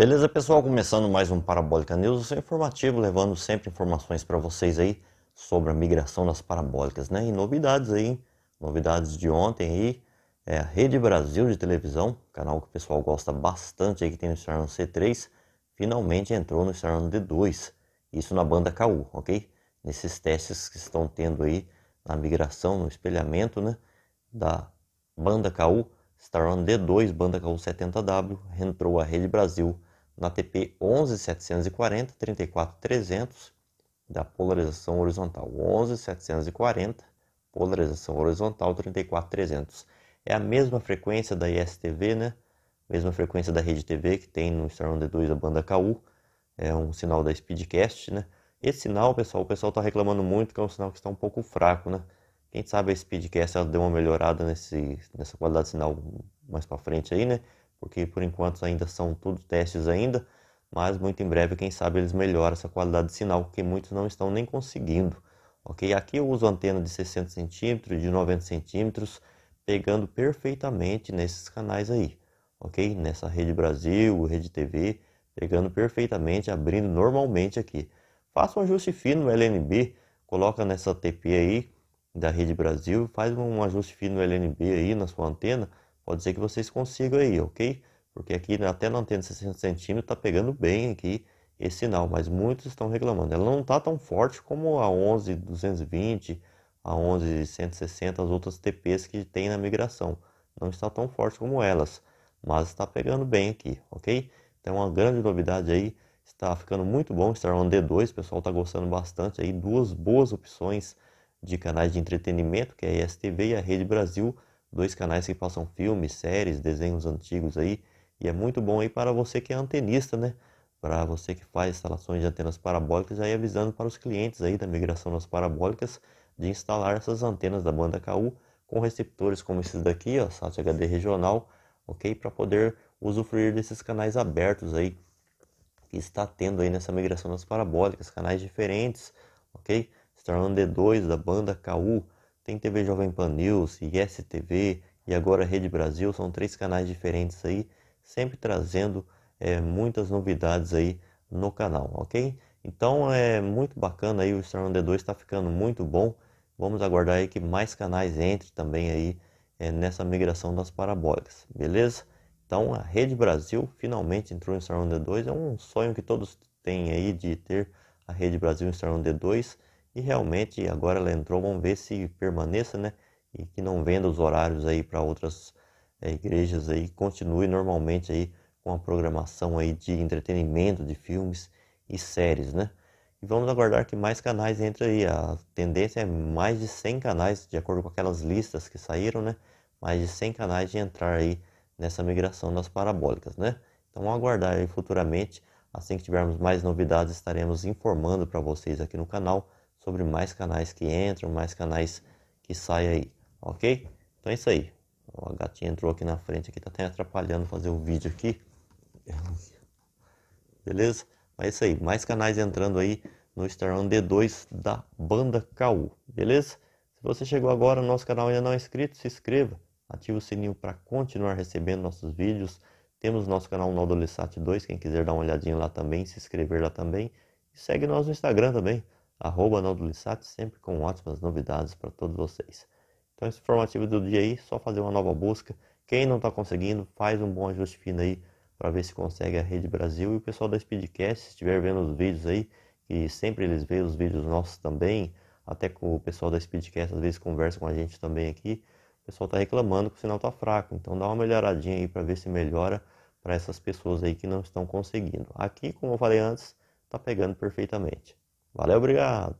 Beleza, pessoal? Começando mais um Parabólica News, o seu informativo, levando sempre informações para vocês aí sobre a migração das parabólicas, né? E novidades aí, novidades de ontem aí, é a Rede Brasil de televisão, canal que o pessoal gosta bastante aí que tem no Stern C3, finalmente entrou no Stern D2, isso na banda KU, ok? Nesses testes que estão tendo aí na migração, no espelhamento, né? Da banda KU Star On D2, banda KU70W, entrou a Rede Brasil na TP 11740-34300 da polarização horizontal. 11740, polarização horizontal 34300. É a mesma frequência da ISTV, né? Mesma frequência da rede TV que tem no Star d 2 da banda KU. É um sinal da Speedcast, né? Esse sinal, pessoal, o pessoal está reclamando muito que é um sinal que está um pouco fraco, né? Quem sabe a Speedcast ela deu uma melhorada nesse, nessa qualidade de sinal mais para frente aí, né? porque por enquanto ainda são tudo testes ainda, mas muito em breve, quem sabe, eles melhoram essa qualidade de sinal, que muitos não estão nem conseguindo. Ok, aqui eu uso antena de 60 centímetros, de 90 centímetros, pegando perfeitamente nesses canais aí, ok? Nessa Rede Brasil, Rede TV, pegando perfeitamente, abrindo normalmente aqui. Faça um ajuste fino no LNB, coloca nessa TP aí da Rede Brasil, faz um ajuste fino no LNB aí na sua antena, Pode ser que vocês consigam aí, ok? Porque aqui né, até na antena 60 centímetros tá pegando bem aqui esse sinal, mas muitos estão reclamando. Ela não tá tão forte como a 11 220, a 11 160, as outras TPs que tem na migração. Não está tão forte como elas, mas está pegando bem aqui, ok? Então uma grande novidade aí, está ficando muito bom estar no D2, o pessoal está gostando bastante aí, duas boas opções de canais de entretenimento, que é a ESTV e a Rede Brasil dois canais que passam filmes, séries, desenhos antigos aí, e é muito bom aí para você que é antenista, né? Para você que faz instalações de antenas parabólicas, aí avisando para os clientes aí da migração das parabólicas de instalar essas antenas da banda KU com receptores como esses daqui, ó, SAT HD regional, ok? Para poder usufruir desses canais abertos aí que está tendo aí nessa migração das parabólicas, canais diferentes, ok? Storm D2 da banda KU, tem TV Jovem Pan News, ISTV e agora Rede Brasil, são três canais diferentes aí, sempre trazendo é, muitas novidades aí no canal, ok? Então é muito bacana aí, o Star d 2 está ficando muito bom. Vamos aguardar aí que mais canais entrem também aí é, nessa migração das parabólicas, beleza? Então a Rede Brasil finalmente entrou em d 2, é um sonho que todos têm aí de ter a Rede Brasil em d 2 e realmente agora ela entrou, vamos ver se permaneça, né? E que não venda os horários aí para outras é, igrejas aí, continue normalmente aí com a programação aí de entretenimento de filmes e séries, né? E vamos aguardar que mais canais entrem aí. A tendência é mais de 100 canais, de acordo com aquelas listas que saíram, né? Mais de 100 canais de entrar aí nessa migração das parabólicas, né? Então vamos aguardar aí futuramente. Assim que tivermos mais novidades, estaremos informando para vocês aqui no canal sobre mais canais que entram, mais canais que saem aí, ok? Então é isso aí. A gatinha entrou aqui na frente, aqui tá até atrapalhando fazer o vídeo aqui. Beleza? Mas é isso aí, mais canais entrando aí no One D2 da Banda KU, beleza? Se você chegou agora no nosso canal ainda não é inscrito, se inscreva, ative o sininho para continuar recebendo nossos vídeos. Temos nosso canal no 2, quem quiser dar uma olhadinha lá também, se inscrever lá também. E segue nós no Instagram também arroba Naldo Lissati, sempre com ótimas novidades para todos vocês. Então esse informativo do dia aí, só fazer uma nova busca. Quem não está conseguindo, faz um bom ajuste fino aí para ver se consegue a Rede Brasil. E o pessoal da Speedcast, se estiver vendo os vídeos aí, que sempre eles veem os vídeos nossos também, até com o pessoal da Speedcast às vezes conversa com a gente também aqui, o pessoal está reclamando que o sinal está fraco. Então dá uma melhoradinha aí para ver se melhora para essas pessoas aí que não estão conseguindo. Aqui, como eu falei antes, está pegando perfeitamente. Valeu, obrigado.